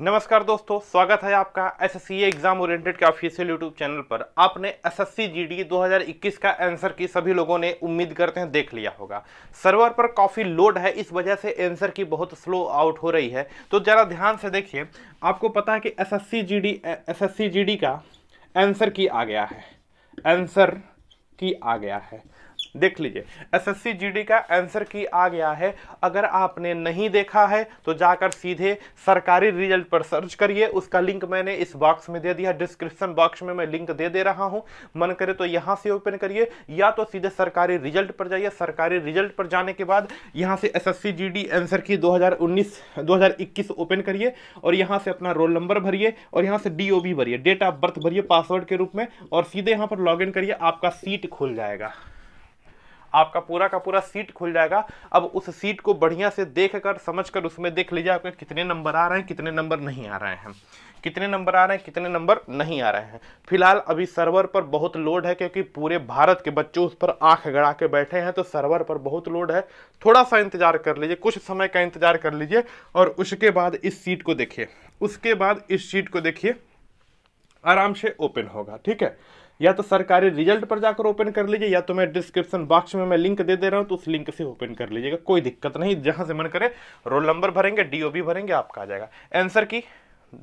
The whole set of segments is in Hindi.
नमस्कार दोस्तों स्वागत है आपका एसएससी एग्जाम ओरिएंटेड के ऑफिशियल यूट्यूब चैनल पर आपने एसएससी जीडी 2021 का आंसर की सभी लोगों ने उम्मीद करते हैं देख लिया होगा सर्वर पर काफ़ी लोड है इस वजह से आंसर की बहुत स्लो आउट हो रही है तो ज़रा ध्यान से देखिए आपको पता है कि एसएससी जीडी एसएससी जीडी का आंसर की आ गया है आंसर की आ गया है देख लीजिए एसएससी जीडी का आंसर की आ गया है अगर आपने नहीं देखा है तो जाकर सीधे सरकारी रिजल्ट पर सर्च करिए उसका लिंक मैंने इस बॉक्स में दे दिया डिस्क्रिप्शन बॉक्स में मैं लिंक दे दे रहा हूं मन करे तो यहां से ओपन करिए या तो सीधे सरकारी रिजल्ट पर जाइए सरकारी रिजल्ट पर जाने के बाद यहाँ से एस एस की दो हज़ार ओपन करिए और यहाँ से अपना रोल नंबर भरिए और यहाँ से डी भरिए डेट ऑफ बर्थ भरिए पासवर्ड के रूप में और सीधे यहाँ पर लॉग करिए आपका सीट खुल जाएगा आपका पूरा का पूरा सीट खुल जाएगा अब उस सीट को बढ़िया से देख कर समझ कर उसमें देख लीजिए आपके कितने नंबर आ रहे हैं कितने नंबर नहीं आ रहे हैं कितने नंबर आ रहे हैं कितने नंबर नहीं आ रहे हैं फिलहाल अभी सर्वर पर बहुत लोड है क्योंकि पूरे भारत के बच्चे उस पर आंख गड़ा के बैठे हैं तो सर्वर पर बहुत लोड है थोड़ा सा इंतजार कर लीजिए कुछ समय का इंतजार कर लीजिए और उसके बाद इस सीट को देखिए उसके बाद इस सीट को देखिए आराम से ओपन होगा ठीक है या तो सरकारी रिजल्ट पर जाकर ओपन कर लीजिए या तो मैं डिस्क्रिप्शन बॉक्स में मैं लिंक दे दे रहा हूँ तो उस लिंक से ओपन कर लीजिएगा कोई दिक्कत नहीं जहाँ से मन करे रोल नंबर भरेंगे डी भरेंगे आपका आ जाएगा आंसर की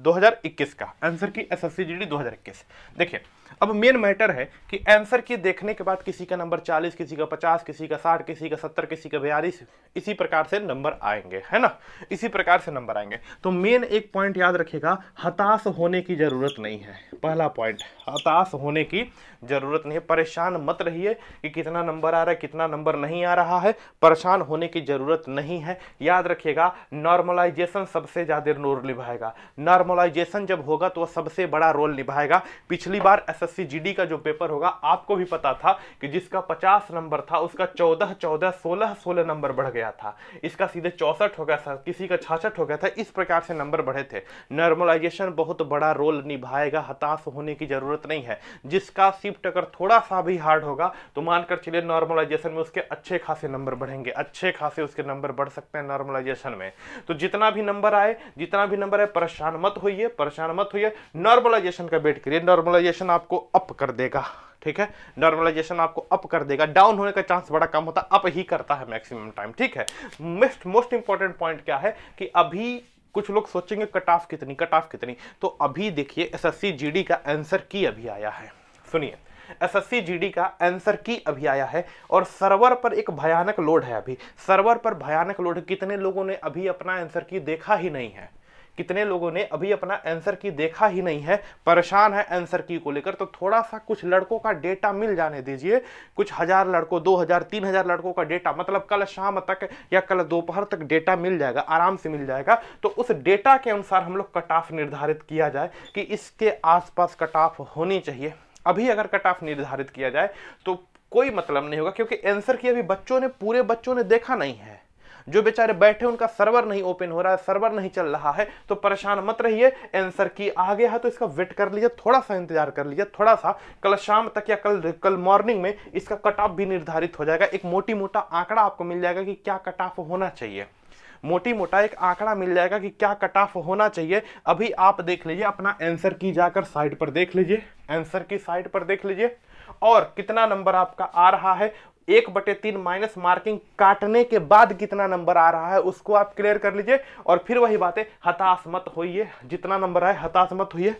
2021 का आंसर की एस एस सी जी 2021 देखिए अब मेन मैटर है कि आंसर की देखने के बाद किसी का नंबर 40 किसी का 50 किसी का 60 किसी का 70 किसी का बयालीस इसी प्रकार से नंबर आएंगे है ना इसी प्रकार से नंबर आएंगे तो मेन एक पॉइंट याद रखिएगा हताश होने की ज़रूरत नहीं है पहला पॉइंट हताश होने की ज़रूरत नहीं है परेशान मत रहिए कि कितना नंबर आ रहा है कितना नंबर नहीं आ रहा है परेशान होने की ज़रूरत नहीं है याद रखिएगा नॉर्मलाइजेशन सबसे ज़्यादा रोल निभाएगा नॉर्मलाइजेशन जब होगा तो वह सबसे बड़ा रोल निभाएगा पिछली बार एसएससी जीडी का जो पेपर होगा आपको भी पता था कि जिसका 50 नंबर था उसका 14 14 16 16 नंबर बढ़ गया था इसका सीधे चौसठ हो गया था किसी का छाछठ हो गया था इस प्रकार से नंबर बढ़े थे नॉर्मलाइजेशन बहुत बड़ा रोल निभाएगा हताश होने की ज़रूरत नहीं है जिसका शिफ्ट अगर थोड़ा सा भी हार्ड होगा तो मानकर चलिए नॉर्मलाइजेशन में उसके अच्छे खासे नंबर बढ़ेंगे अच्छे खासे उसके नंबर बढ़ सकते हैं नॉर्मलाइजेशन में तो जितना भी नंबर आए जितना भी नंबर आए परेशान मत होइए परेशान मत होइए नॉर्मलाइजेशन का वेट करिए नॉर्मलाइजेशन आपको आपको अप कर देगा ठीक है नॉर्मलाइजेशन आपको अप कर देगा डाउन होने का चांस बड़ा कम होता है अप ही करता है मैक्सिमम टाइम ठीक है मिस्ट मोस्ट इंपॉर्टेंट पॉइंट क्या है कि अभी कुछ लोग सोचेंगे कट ऑफ कितनी कट ऑफ कितनी तो अभी देखिए एसएससी जीडी का आंसर की अभी आया है सुनिए एसएससी जीडी का आंसर की अभी आया है और सर्वर पर एक भयानक लोड है अभी सर्वर पर भयानक लोड कितने लोगों ने अभी अपना आंसर की देखा ही नहीं है कितने लोगों ने अभी अपना आंसर की देखा ही नहीं है परेशान है आंसर की को लेकर तो थोड़ा सा कुछ लड़कों का डेटा मिल जाने दीजिए कुछ हज़ार लड़कों दो हज़ार तीन हज़ार लड़कों का डेटा मतलब कल शाम तक या कल दोपहर तक डेटा मिल जाएगा आराम से मिल जाएगा तो उस डेटा के अनुसार हम लोग कट ऑफ निर्धारित किया जाए कि इसके आसपास कट ऑफ होनी चाहिए अभी अगर कट ऑफ निर्धारित किया जाए तो कोई मतलब नहीं होगा क्योंकि आंसर की अभी बच्चों ने पूरे बच्चों ने देखा नहीं है जो बेचारे बैठे उनका सर्वर नहीं ओपन हो रहा है सर्वर नहीं चल रहा है तो परेशान मत रहिए एंसर की आ गया है तो इसका वेट कर लीजिए थोड़ा सा इंतजार कर लीजिए थोड़ा सा कल शाम तक या कल कल मॉर्निंग में इसका कट ऑफ भी निर्धारित हो जाएगा एक मोटी मोटा आंकड़ा आपको मिल जाएगा कि क्या कट ऑफ होना चाहिए मोटी मोटा एक आंकड़ा मिल जाएगा कि क्या कट ऑफ होना चाहिए अभी आप देख लीजिए अपना एंसर की जाकर साइड पर देख लीजिए एंसर की साइड पर देख लीजिए और कितना नंबर आपका आ रहा है एक बटे तीन माइनस मार्किंग काटने के बाद कितना नंबर आ रहा है उसको आप क्लियर कर लीजिए और फिर वही बातें हताश मत होइए जितना नंबर आए हताश मत होइए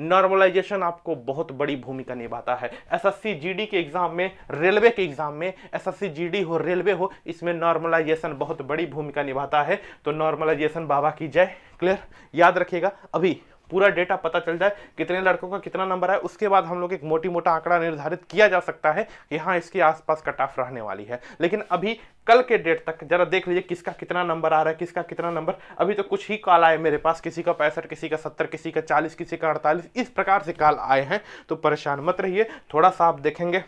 नॉर्मलाइजेशन आपको बहुत बड़ी भूमिका निभाता है एसएससी जीडी के एग्जाम में रेलवे के एग्जाम में एसएससी जीडी हो रेलवे हो इसमें नॉर्मलाइजेशन बहुत बड़ी भूमिका निभाता है तो नॉर्मलाइजेशन बाबा की जय क्लियर याद रखिएगा अभी पूरा डेटा पता चल जाए कितने लड़कों का कितना नंबर है उसके बाद हम लोग एक मोटी मोटा आंकड़ा निर्धारित किया जा सकता है कि हाँ इसके आसपास कट ऑफ रहने वाली है लेकिन अभी कल के डेट तक जरा देख लीजिए किसका कितना नंबर आ रहा है किसका कितना नंबर अभी तो कुछ ही कॉल आए मेरे पास किसी का पैंसठ किसी का सत्तर किसी का चालीस किसी का अड़तालीस इस प्रकार से कॉल आए हैं तो परेशान मत रहिए थोड़ा सा आप देखेंगे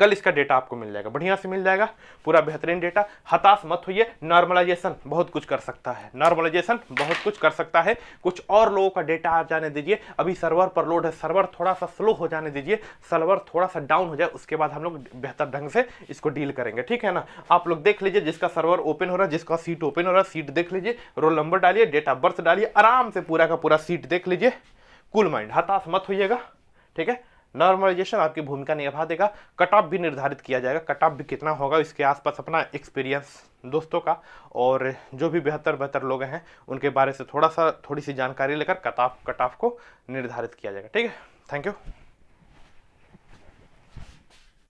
कल इसका डेटा आपको मिल जाएगा बढ़िया से मिल जाएगा पूरा बेहतरीन डेटा हताश मत होइए नॉर्मलाइजेशन बहुत कुछ कर सकता है नॉर्मलाइजेशन बहुत कुछ कर सकता है कुछ और लोगों का डेटा आ जाने दीजिए अभी सर्वर पर लोड है सर्वर थोड़ा सा स्लो हो जाने दीजिए सर्वर थोड़ा सा डाउन हो जाए उसके बाद हम लोग बेहतर ढंग से इसको डील करेंगे ठीक है ना आप लोग देख लीजिए जिसका सर्वर ओपन हो रहा है जिसका सीट ओपन हो रहा है सीट देख लीजिए रोल नंबर डालिए डेट ऑफ बर्थ डालिए आराम से पूरा का पूरा सीट देख लीजिए कूल माइंड हताश मत होइएगा ठीक है नॉर्मलाइजेशन आपकी भूमिका निभा देगा कट ऑफ भी निर्धारित किया जाएगा कट ऑफ भी कितना होगा इसके आसपास अपना एक्सपीरियंस दोस्तों का और जो भी बेहतर बेहतर लोग हैं उनके बारे से थोड़ा सा थोड़ी सी जानकारी लेकर कट ऑफ कट ऑफ को निर्धारित किया जाएगा ठीक है थैंक यू